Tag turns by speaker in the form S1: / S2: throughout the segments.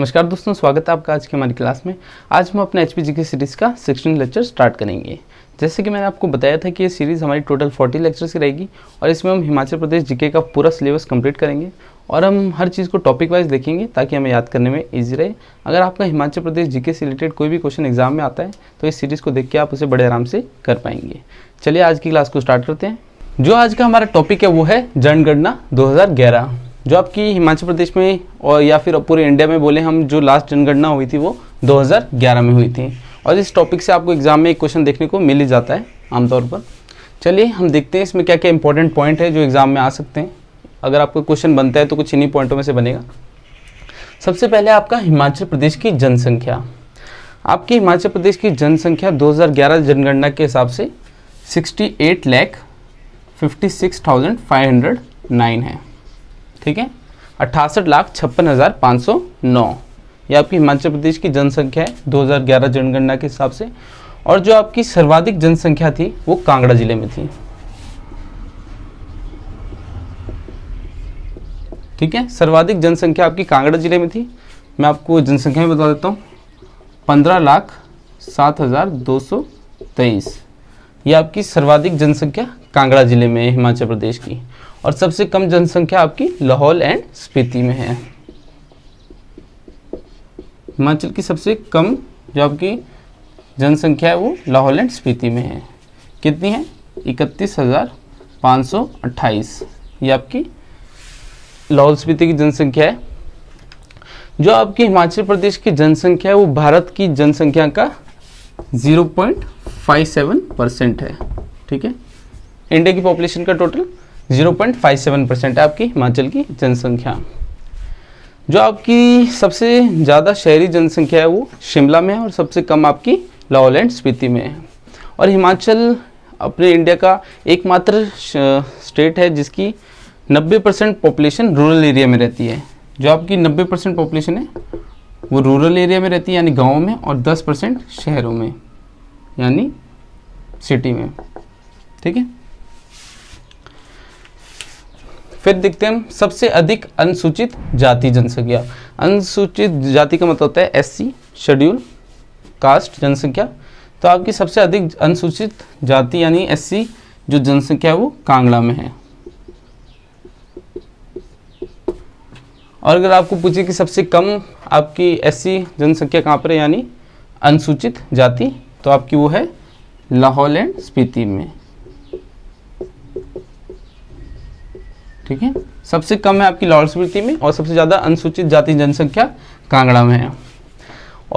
S1: नमस्कार दोस्तों स्वागत है आपका आज की हमारी क्लास में आज हम अपना एच पी सीरीज़ का सिक्सटीन लेक्चर स्टार्ट करेंगे जैसे कि मैंने आपको बताया था कि ये सीरीज़ हमारी टोटल फोर्टी लेक्चर्स की रहेगी और इसमें हम हिमाचल प्रदेश जीके का पूरा सिलेबस कंप्लीट करेंगे और हम हर चीज़ को टॉपिक वाइज देखेंगे ताकि हमें याद करने में ईजी रहे अगर आपका हिमाचल प्रदेश जीके से रिलेटेड कोई भी क्वेश्चन एग्जाम में आता है तो इस सीरीज़ को देख के आप उसे बड़े आराम से कर पाएंगे चलिए आज की क्लास को स्टार्ट करते हैं जो आज का हमारा टॉपिक है वो है जनगणना दो जो आपकी हिमाचल प्रदेश में और या फिर पूरे इंडिया में बोले हम जो लास्ट जनगणना हुई थी वो 2011 में हुई थी और इस टॉपिक से आपको एग्जाम में एक क्वेश्चन देखने को मिल ही जाता है आमतौर पर चलिए हम देखते हैं इसमें क्या क्या इंपॉर्टेंट पॉइंट है जो एग्ज़ाम में आ सकते हैं अगर आपका क्वेश्चन बनता है तो कुछ इन्हीं पॉइंटों में से बनेगा सबसे पहले आपका हिमाचल प्रदेश की जनसंख्या आपकी हिमाचल प्रदेश की जनसंख्या 2011 जनगणना के हिसाब से 68 लैख फिफ्टी है ठीक है अट्ठासठ लाख छप्पन हज़ार पाँच सौ नौ ये आपकी हिमाचल प्रदेश की जनसंख्या है 2011 जनगणना के हिसाब से और जो आपकी सर्वाधिक जनसंख्या थी वो कांगड़ा जिले में थी ठीक है सर्वाधिक जनसंख्या आपकी कांगड़ा जिले में थी मैं आपको जनसंख्या में बता देता हूँ पंद्रह लाख सात हज़ार दो सौ तेईस ये आपकी सर्वाधिक जनसंख्या कांगड़ा जिले में हिमाचल प्रदेश की और सबसे कम जनसंख्या आपकी लाहौल एंड स्पीति में है हिमाचल की सबसे कम जो आपकी जनसंख्या है वो लाहौल एंड स्पीति में है कितनी है इकतीस हज़ार पाँच सौ अट्ठाईस ये आपकी लाहौल स्पीति की जनसंख्या है जो आपकी हिमाचल प्रदेश की जनसंख्या है वो भारत की जनसंख्या का 0.57 परसेंट है ठीक है इंडिया की पॉपुलेशन का टोटल 0.57 परसेंट आपकी हिमाचल की जनसंख्या जो आपकी सबसे ज़्यादा शहरी जनसंख्या है वो शिमला में है और सबसे कम आपकी लाहौल एंड स्पीति में है और हिमाचल अपने इंडिया का एकमात्र स्टेट है जिसकी 90 परसेंट पॉपुलेशन रूरल एरिया में रहती है जो आपकी 90 परसेंट पॉपुलेशन है वो रूरल एरिया में रहती है यानी गाँव में और दस परसेंट शहरों में यानी सिटी में ठीक है फिर देखते हैं सबसे अधिक अनुसूचित जाति जनसंख्या अनुसूचित जाति का मतलब होता है एससी शेड्यूल कास्ट जनसंख्या तो आपकी सबसे अधिक अनुसूचित जाति यानी एससी जो जनसंख्या है वो कांगड़ा में है और अगर आपको पूछे कि सबसे कम आपकी एससी जनसंख्या कहाँ पर है यानी अनुसूचित जाति तो आपकी वो है लाहौल एंड स्पीति में ठीक है सबसे कम है आपकी लाहौल स्पीति में और सबसे ज़्यादा अनुसूचित जाति जनसंख्या कांगड़ा में है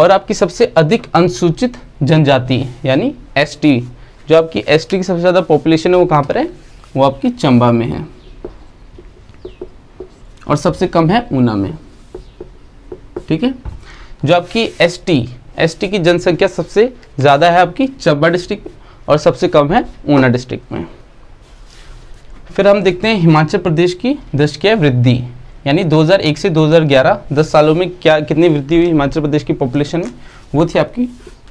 S1: और आपकी सबसे अधिक अनुसूचित जनजाति यानी एस जो आपकी एस की सबसे ज़्यादा पॉपुलेशन है वो कहाँ पर है वो आपकी चंबा में है और सबसे कम है ऊना में ठीक है जो आपकी एस टी की जनसंख्या सबसे ज़्यादा है आपकी चंबा डिस्ट्रिक्ट और सबसे कम है ऊना डिस्ट्रिक्ट में फिर हम देखते हैं हिमाचल प्रदेश की दृष्ट क्या वृद्धि यानी 2001 से 2011 10 सालों में क्या कितनी वृद्धि हुई हिमाचल प्रदेश की पॉपुलेशन में वो थी आपकी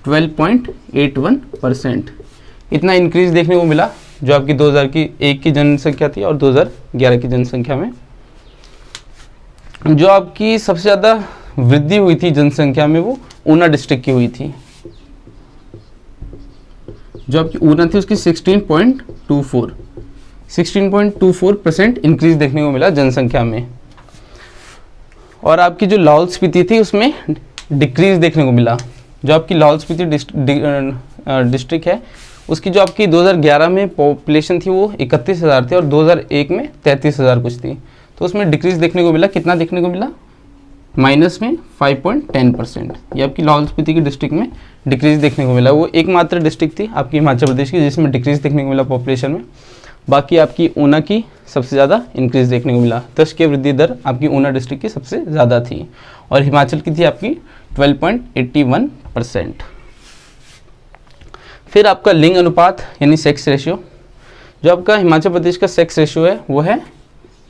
S1: 12.81 परसेंट इतना इंक्रीज देखने को मिला जो आपकी 2000 की एक की जनसंख्या थी और 2011 की जनसंख्या में जो आपकी सबसे ज़्यादा वृद्धि हुई थी जनसंख्या में वो ऊना डिस्ट्रिक्ट की हुई थी जो आपकी ऊना थी उसकी सिक्सटीन 16.24 परसेंट इंक्रीज देखने को मिला जनसंख्या में और आपकी जो लाहौल स्पीति थी उसमें डिक्रीज देखने को मिला जो आपकी लाहौल स्पीति डिस्ट्रिक्ट है उसकी जो आपकी 2011 में पॉपुलेशन थी वो इकतीस हज़ार थी और 2001 में तैंतीस हज़ार कुछ थी तो उसमें डिक्रीज देखने को मिला कितना देखने को मिला माइनस में 5.10 परसेंट ये आपकी लाहौल स्पीति की डिस्ट्रिक्ट में डिक्रीज देखने को मिला वो एकमात्र डिस्ट्रिक्ट थी आपकी हिमाचल प्रदेश की जिसमें डिक्रीज देखने को मिला पॉपुलेशन में बाकी आपकी ऊना की सबसे ज़्यादा इंक्रीज देखने को मिला दस के वृद्धि दर आपकी ऊना डिस्ट्रिक्ट की सबसे ज़्यादा थी और हिमाचल की थी आपकी 12.81 परसेंट फिर आपका लिंग अनुपात यानी सेक्स रेशियो जो आपका हिमाचल प्रदेश का सेक्स रेशियो है वो है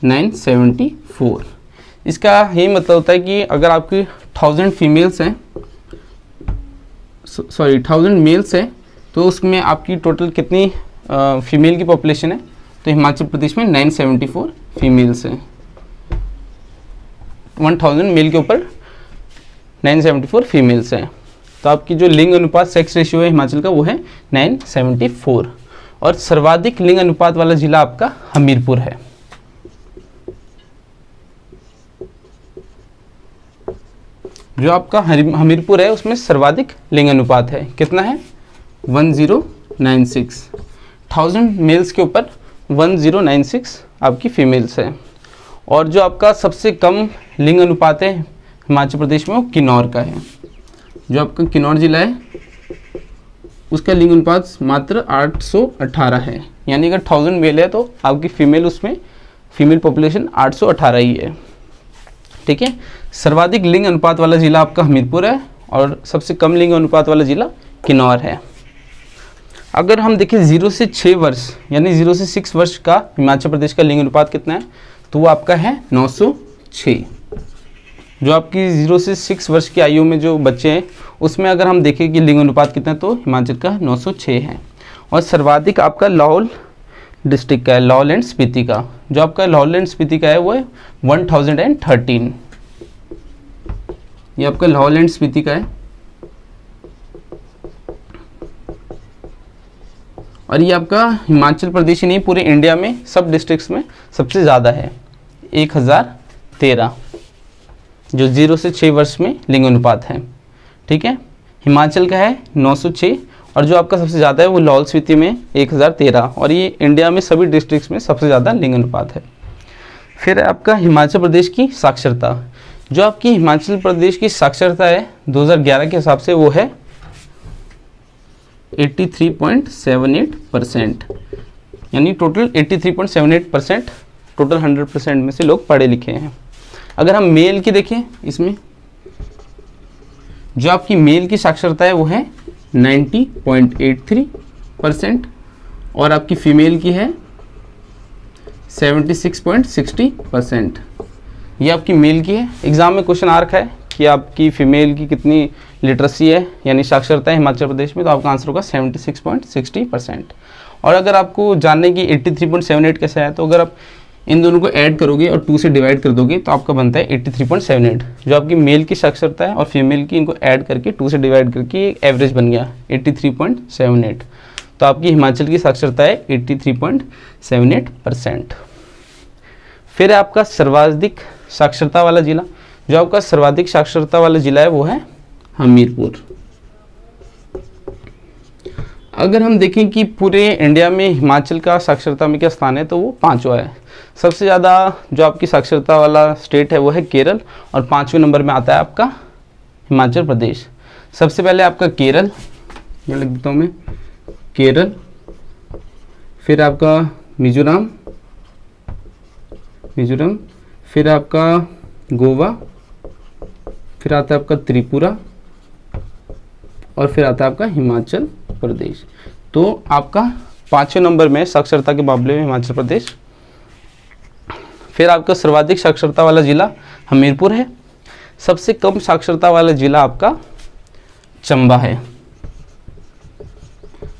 S1: 974 इसका यही मतलब होता है कि अगर आपकी थाउजेंड फीमेल्स हैं सॉरी थाउजेंड मेल्स हैं तो उसमें आपकी टोटल कितनी फीमेल की पॉपुलेशन है तो हिमाचल प्रदेश में 974 फीमेल्स हैं 1000 मेल के ऊपर 974 फीमेल्स हैं तो आपकी जो लिंग अनुपात सेक्स रेशियो है हिमाचल का वो है 974 और सर्वाधिक लिंग अनुपात वाला जिला आपका हमीरपुर है जो आपका हमीरपुर है उसमें सर्वाधिक लिंग अनुपात है कितना है 1096 थाउजेंड मेल्स के ऊपर 1096 आपकी फीमेल्स हैं और जो आपका सबसे कम लिंग अनुपात है हिमाचल प्रदेश में वो किन्नौर का है जो आपका किन्नौर जिला है उसका लिंग अनुपात मात्र 818 है यानी अगर थाउजेंड मेल है तो आपकी फीमेल उसमें फीमेल पॉपुलेशन 818 ही है ठीक है सर्वाधिक लिंग अनुपात वाला ज़िला आपका हमीरपुर है और सबसे कम लिंग अनुपात वाला ज़िला किन्नौर है अगर हम देखें जीरो से छः वर्ष यानी जीरो से सिक्स वर्ष का हिमाचल प्रदेश का लिंग अनुपात कितना है तो वो आपका है 906 जो आपकी जीरो से सिक्स वर्ष की आयु में जो बच्चे हैं उसमें अगर हम देखें कि लिंग अनुपात कितना है तो हिमाचल का 906 है और सर्वाधिक आपका लाहौल डिस्ट्रिक्ट का है लाहौल एंड स्पीति का जो आपका लाहौल एंड स्पीति का है वो है वन थाउजेंड एंड थर्टीन ये आपका लाहौल एंड स्पीति का है और ये आपका हिमाचल प्रदेश ही नहीं पूरे इंडिया में सब डिस्ट्रिक्ट्स में सबसे ज़्यादा है एक हज़ार तेरह जो जीरो से छः वर्ष में लिंग अनुपात है ठीक है हिमाचल का है नौ सौ छः और जो आपका सबसे ज़्यादा है वो लाहौल स्पीति में एक हज़ार तेरह और ये इंडिया में सभी डिस्ट्रिक्स में सबसे ज़्यादा लिंग अनुपात है फिर है आपका हिमाचल प्रदेश की साक्षरता जो आपकी हिमाचल प्रदेश की साक्षरता है दो के हिसाब से वो है 83.78 परसेंट यानी टोटल 83.78 परसेंट टोटल 100 परसेंट में से लोग पढ़े लिखे हैं अगर हम मेल की देखें इसमें जो आपकी मेल की साक्षरता है वो है 90.83 परसेंट और आपकी फीमेल की है 76.60 परसेंट ये आपकी मेल की है एग्ज़ाम में क्वेश्चन आ रखा है कि आपकी फ़ीमेल की कितनी लिटरेसी है यानी साक्षरता है हिमाचल प्रदेश में तो आपका आंसर होगा 76.60 परसेंट और अगर आपको जानने की 83.78 कैसा है तो अगर आप इन दोनों को ऐड करोगे और टू से डिवाइड कर दोगे तो आपका बनता है 83.78 जो आपकी मेल की साक्षरता है और फीमेल की इनको ऐड करके टू से डिवाइड करके एक एवरेज बन गया एट तो आपकी हिमाचल की साक्षरता है एट परसेंट फिर आपका सर्वाधिक साक्षरता वाला ज़िला जो आपका सर्वाधिक साक्षरता वाला ज़िला है वो है हमीरपुर अगर हम देखें कि पूरे इंडिया में हिमाचल का साक्षरता में क्या स्थान है तो वो पाँचवा है सबसे ज़्यादा जो आपकी साक्षरता वाला स्टेट है वो है केरल और पाँचवें नंबर में आता है आपका हिमाचल प्रदेश सबसे पहले आपका केरल मैं लिख देता हूँ मैं केरल फिर आपका मिजोरम मिजोरम फिर आपका गोवा फिर आता है आपका त्रिपुरा और फिर आता है आपका हिमाचल प्रदेश तो आपका पाँचवें नंबर में साक्षरता के मामले में हिमाचल प्रदेश फिर आपका सर्वाधिक साक्षरता वाला ज़िला हमीरपुर है सबसे कम साक्षरता वाला ज़िला आपका चंबा है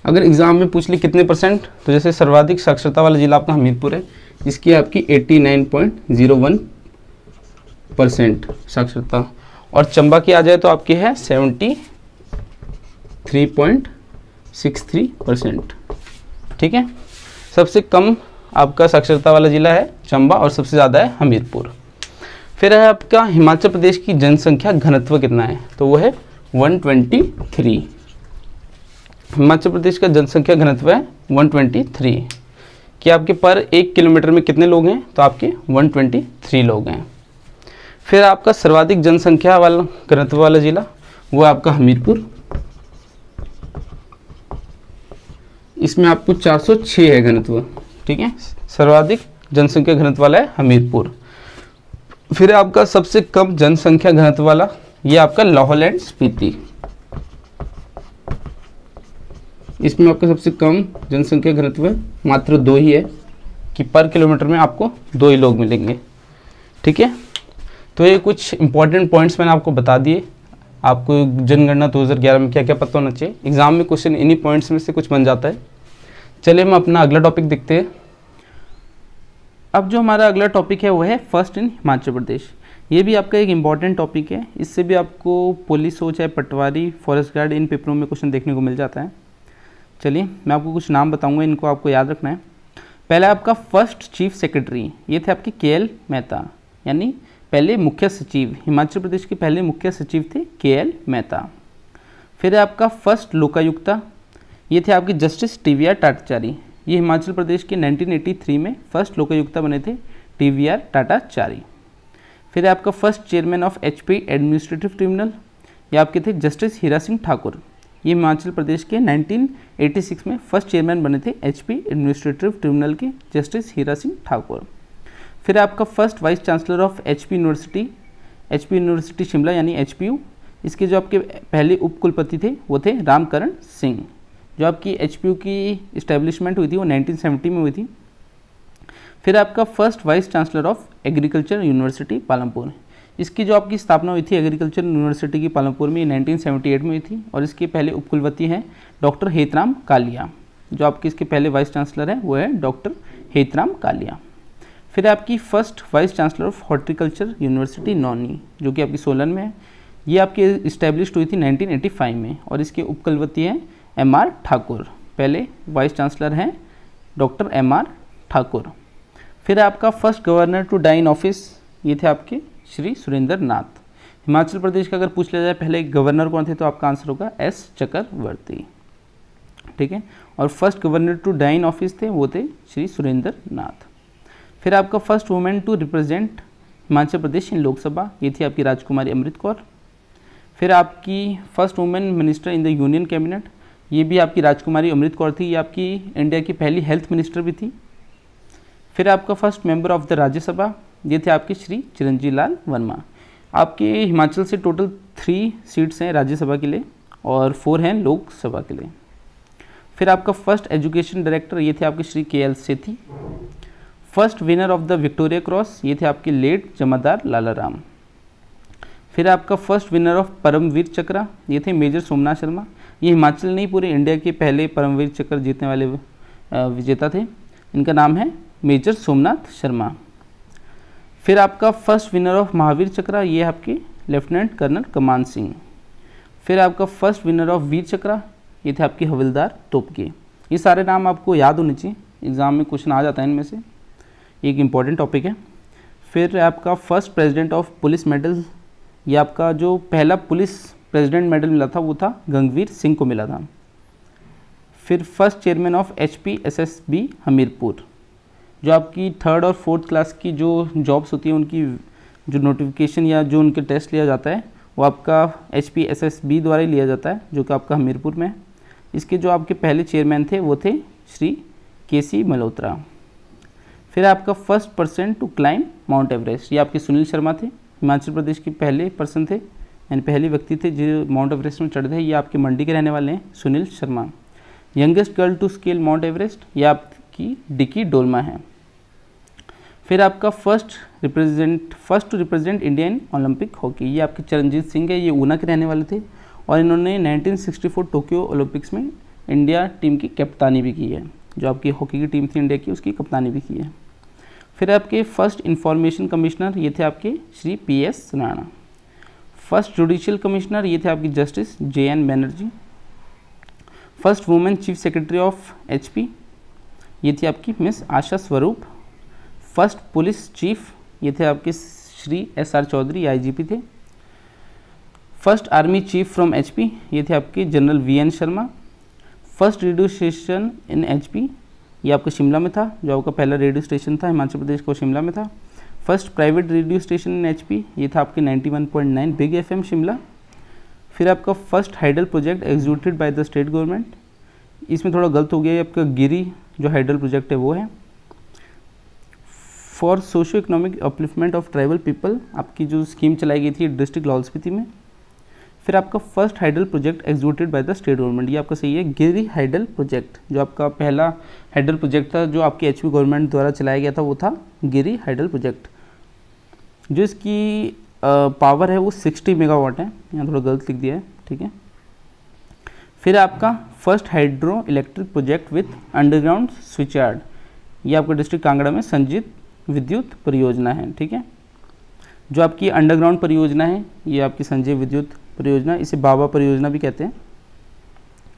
S1: अगर एग्ज़ाम में पूछ ली कितने परसेंट तो जैसे सर्वाधिक साक्षरता वाला ज़िला आपका हमीरपुर है इसकी आपकी 89.01 परसेंट साक्षरता और चंबा की आ जाए तो आपकी है three point six three percent ठीक है सबसे कम आपका साक्षरता वाला ज़िला है चंबा और सबसे ज़्यादा है हमीरपुर फिर है आपका हिमाचल प्रदेश की जनसंख्या घनत्व कितना है तो वो है 123 हिमाचल प्रदेश का जनसंख्या घनत्व है 123 कि आपके पर एक किलोमीटर में कितने लोग हैं तो आपके 123 लोग हैं फिर आपका सर्वाधिक जनसंख्या वाला घनत्व वाला ज़िला वो आपका हमीरपुर इसमें आपको 406 है घनत्व ठीक है सर्वाधिक जनसंख्या घनत्व वाला है हमीरपुर फिर आपका सबसे कम जनसंख्या घनत्व वाला ये आपका लाहौल एंड स्पीति इसमें आपका सबसे कम जनसंख्या घनत्व मात्र दो ही है कि पर किलोमीटर में आपको दो ही लोग मिलेंगे ठीक है तो ये कुछ इंपॉर्टेंट पॉइंट्स मैंने आपको बता दिए आपको जनगणना 2011 में क्या क्या पता होना चाहिए एग्जाम में क्वेश्चन इन्हीं पॉइंट्स में से कुछ बन जाता है चलिए हम अपना अगला टॉपिक देखते हैं अब जो हमारा अगला टॉपिक है वो है फर्स्ट इन हिमाचल प्रदेश ये भी आपका एक इम्पॉर्टेंट टॉपिक है इससे भी आपको पुलिस हो चाहे पटवारी फॉरेस्ट गार्ड इन पेपरों में क्वेश्चन देखने को मिल जाता है चलिए मैं आपको कुछ नाम बताऊंगा इनको आपको याद रखना है पहला आपका फर्स्ट चीफ सेक्रेटरी ये थे आपके के एल मेहता यानी पहले मुख्य सचिव हिमाचल प्रदेश के पहले मुख्य सचिव थे के एल मेहता फिर आपका फर्स्ट लोकायुक्ता ये थे आपके जस्टिस टीवीआर टाटाचारी ये हिमाचल प्रदेश के 1983 में फर्स्ट लोकायुक्ता बने थे टीवीआर टाटाचारी फिर आपका first chairman of HP administrative tribunal ये आपके थे जस्टिस हीरा सिंह ठाकुर ये हिमाचल प्रदेश के 1986 में फर्स्ट चेयरमैन बने थे एचपी एडमिनिस्ट्रेटिव ट्रिब्यूनल के जस्टिस हीरा सिंह ठाकुर फिर आपका first vice chancellor of H university H university Shimla यानी एच इसके जो आपके पहले उपकुलपति थे वो थे रामकरण सिंह जो आपकी एच की इस्टेब्लिशमेंट हुई थी वो 1970 में हुई थी फिर आपका first vice chancellor of agriculture university Palampur इसकी जो आपकी स्थापना हुई थी एग्रीकल्चर यूनिवर्सिटी की पालमपुर में 1978 में हुई थी और इसके पहले उपकुलपति हैं डॉक्टर हेतराम कालिया जो आपके इसके पहले वाइस चांसलर हैं वो है डॉक्टर हेतराम कालिया फिर आपकी first vice chancellor of horticulture university Nauni जो कि आपकी सोलन में है ये आपकी इस्टेब्लिश हुई थी 1985 में और इसके उपकुलपति हैं एम आर ठाकुर पहले वाइस चांसलर हैं डॉक्टर एम आर ठाकुर फिर आपका first governor to dine office ये थे आपके श्री सुरेंद्र नाथ हिमाचल प्रदेश का अगर पूछ लिया जाए पहले गवर्नर कौन थे तो आपका आंसर होगा एस चक्रवर्ती ठीक है और first governor to dine office थे वो थे श्री सुरेंद्र नाथ फिर आपका first women to represent Himachal Pradesh in Lok Sabha ये थी आपकी राजकुमारी अमृत कौर फिर आपकी first women minister in the union cabinet ये भी आपकी राजकुमारी अमृत कौर थी ये आपकी इंडिया की पहली हेल्थ मिनिस्टर भी थी फिर आपका first member of the Rajya Sabha ये थे आपके श्री चिरंजी लाल वर्मा आपके हिमाचल से टोटल थ्री सीट्स हैं राज्यसभा के लिए और फोर हैं लोकसभा के लिए फिर आपका फर्स्ट एजुकेशन डायरेक्टर ये थे आपके Shri K L Sethi first winner of the Victoria Cross ये थे आपके लेट जमादार लालाराम फिर आपका first winner of Param Vir Chakra ये थे मेजर सोमनाथ शर्मा ये हिमाचल नहीं पूरे इंडिया के पहले परमवीर चक्र जीतने वाले विजेता थे इनका नाम है मेजर सोमनाथ शर्मा फिर आपका first winner of Mahavir Chakra ये आपके लेफ्टिनेंट कर्नल कमान सिंह फिर आपका first winner of Vir Chakra ये थे आपके हवलदार तोपके ये सारे नाम आपको याद होने चाहिए एग्ज़ाम में क्वेश्चन आ जाता है इनमें से ये एक इम्पॉर्टेंट टॉपिक है फिर आपका first president of police medal ये आपका जो पहला पुलिस प्रेसिडेंट मेडल मिला था वो था गंगवीर सिंह को मिला था फिर first chairman of H P S S B Hamirpur जो आपकी थर्ड और फोर्थ क्लास की जो जॉब्स होती हैं उनकी जो नोटिफिकेशन या जो उनके टेस्ट लिया जाता है वो आपका H P S S B द्वारा ही लिया जाता है जो कि आपका हमीरपुर में है इसके जो आपके पहले चेयरमैन थे वो थे श्री के सी मल्होत्रा फिर आपका first person to climb Mount Everest ये आपके सुनील शर्मा थे हिमाचल प्रदेश के पहले पर्सन थे एंड पहले व्यक्ति थे जो माउंट एवरेस्ट में चढ़ रहे ये आपके मंडी के रहने वाले हैं Sunil Sharma youngest girl to scale Mount Everest ये आपकी डिकी डोलमा है फिर आपका first represent first to represent Indian Olympic hockey ये आपके चरणजीत सिंह है ये ऊना के रहने वाले थे और इन्होंने 1964 टोक्यो ओलंपिक्स में इंडिया टीम की कप्तानी भी की है जो आपकी हॉकी की टीम थी इंडिया की उसकी कप्तानी भी की है फिर आपके फर्स्ट इंफॉर्मेशन कमिश्नर ये थे आपके Shri P S Rana first judicial commissioner ये थे आपकी justice J N Banerjee first women chief secretary of HP ये थी आपकी मिस आशा स्वरूप फर्स्ट पुलिस चीफ ये थे आपके Shri S R Chaudhary IGP थे first army chief from HP ये थे आपके general V N Sharma first radio station in HP ये आपका शिमला में था जो आपका पहला रेडियो स्टेशन था हिमाचल प्रदेश को शिमला में था first private radio station in H ये था आपके 91.9 बिग एफएम शिमला फिर आपका first hydel project executed by the state government इसमें थोड़ा गलत हो गया है आपका गिरी जो हाइडल प्रोजेक्ट है वो है for socio economic upliftment of tribal people आपकी जो स्कीम चलाई गई थी डिस्ट्रिक्ट लाहौल स्पीति में फिर आपका first hydel project executed by the state government ये आपका सही है गिरी हाइडल प्रोजेक्ट जो आपका पहला हाइडल प्रोजेक्ट था जो आपके एच गवर्नमेंट द्वारा चलाया गया था वो था गिरी हाइडल प्रोजेक्ट जो इसकी पावर है वो 60 मेगावाट है यहाँ थोड़ा गलत लिख दिया है ठीक है फिर आपका first hydro electric project with underground switch yard ये आपका डिस्ट्रिक्ट कांगड़ा में संजीत विद्युत परियोजना है ठीक है जो आपकी अंडरग्राउंड परियोजना है ये आपकी संजय विद्युत परियोजना इसे बाबा परियोजना भी कहते हैं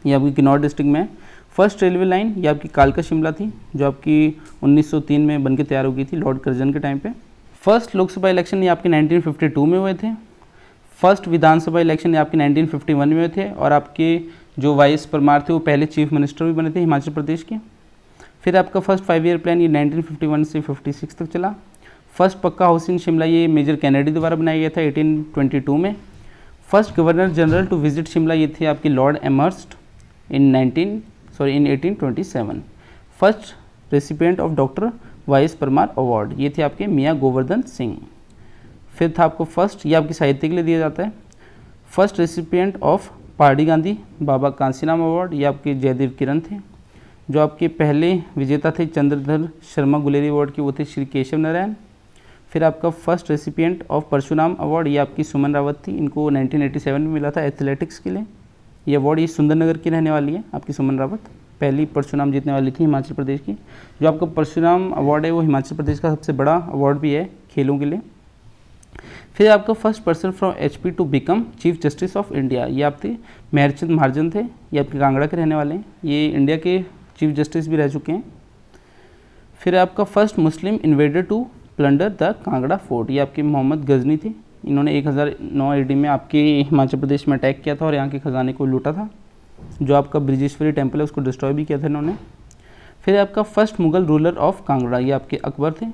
S1: ये आपकी किन्नौर डिस्ट्रिक्ट में फर्स्ट रेलवे लाइन ये आपकी कालका शिमला थी जो आपकी 1903 में बनके तैयार हो गई थी लॉर्ड कर्जन के टाइम पे फर्स्ट लोकसभा इलेक्शन ये आपके 1952 में हुए थे फर्स्ट विधानसभा इलेक्शन ये आपके 1951 में हुए थे और आपके जो वाइस परमार थे वो पहले चीफ मिनिस्टर भी बने थे हिमाचल प्रदेश के फिर आपका फर्स्ट फाइव ईयर प्लान ये नाइनटीन से फिफ्टी तक चला फर्स्ट पक्का हाउसिंग शिमला ये मेजर कैनेडी द्वारा बनाया गया था एटीन में first governor general to visit Shimla ये थे आपके lord Amherst in nineteen sorry in 1827 first recipient of doctor Y S Parmar award ये थे आपके मियाँ गोवर्धन सिंह फिर था आपको फर्स्ट ये आपके साहित्य के लिए दिया जाता है first recipient of Pahari Gandhi Baba Kanshiram award ये आपके जयदेव किरण थे जो आपके पहले विजेता थे चंद्रधर शर्मा गुलेरी अवार्ड के वो थे श्री केशव नारायण फिर आपका first recipient of Parshuram award ये आपकी सुमन रावत थी इनको 1987 में मिला था एथलेटिक्स के लिए ये अवार्ड ये सुंदरनगर की रहने वाली है आपकी सुमन रावत पहली परशुराम जीतने वाली थी हिमाचल प्रदेश की जो आपका परशुराम अवार्ड है वो हिमाचल प्रदेश का सबसे बड़ा अवार्ड भी है खेलों के लिए फिर आपका first person from H P to become chief justice of India ये आप थे मेहरचंद महाजन थे ये आपके कांगड़ा के रहने वाले हैं ये इंडिया के चीफ जस्टिस भी रह चुके हैं फिर आपका first Muslim invader to plunder the Kangra fort ये आपके मोहम्मद गजनी थे इन्होंने 1009 हज़ार में आपके हिमाचल प्रदेश में अटैक किया था और यहाँ के ख़जाने को लूटा था जो आपका ब्रिजेश्वरी टेम्पल है उसको डिस्ट्रॉय भी किया था इन्होंने फिर आपका first Mughal ruler of Kangra ये आपके अकबर थे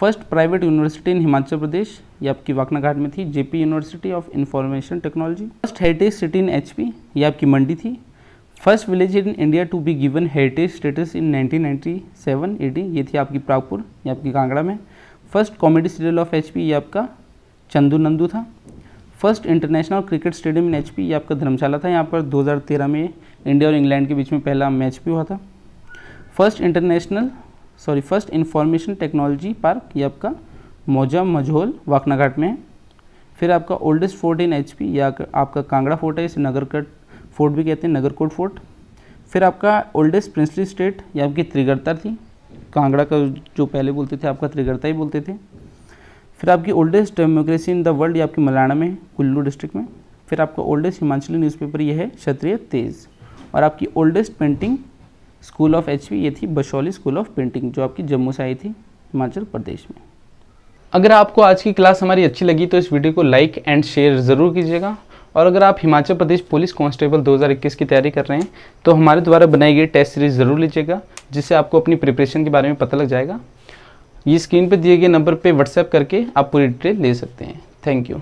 S1: first private university in Himachal Pradesh ये आपकी वाकनाघाट में थी JP university of information technology first heritage city in HP ये आपकी मंडी थी first village in India to be given heritage status in 1997 eighty ये थी आपकी प्रागपुर ये आपकी कांगड़ा में first comedy serial of H ये आपका चंदू नंदू था first international cricket stadium in H ये आपका धर्मशाला था यहाँ पर 2013 में इंडिया और इंग्लैंड के बीच में पहला मैच भी हुआ था first international sorry first information technology park ये आपका मौजा मझोल वाकनाघाट में है फिर आपका ओल्डेस्ट फोर्ट इन एच या आपका कांगड़ा फोर्ट है इसे नगरकट फोर्ट भी कहते हैं नगरकोट फोर्ट फिर आपका ओल्डेस्ट प्रिंसली स्टेट ये आपकी त्रिगर्ता थी कांगड़ा का जो पहले बोलते थे आपका त्रिगर्ता ही बोलते थे फिर आपकी oldest democracy in the world या आपकी मलाना में कुल्लू डिस्ट्रिक्ट में फिर आपका ओल्डेस्ट हिमाचली न्यूज़पेपर ये है क्षत्रिय तेज और आपकी oldest painting school of H ये थी बशौली स्कूल ऑफ पेंटिंग जो आपकी जम्मू से आई थी हिमाचल प्रदेश में अगर आपको आज की क्लास हमारी अच्छी लगी तो इस वीडियो को लाइक एंड शेयर ज़रूर कीजिएगा और अगर आप हिमाचल प्रदेश पुलिस कांस्टेबल 2021 की तैयारी कर रहे हैं तो हमारे द्वारा बनाई गई टेस्ट सीरीज ज़रूर लीजिएगा जिससे आपको अपनी प्रिपरेशन के बारे में पता लग जाएगा ये स्क्रीन पर दिए गए नंबर पर व्हाट्सएप करके आप पूरी डिटेल ले सकते हैं थैंक यू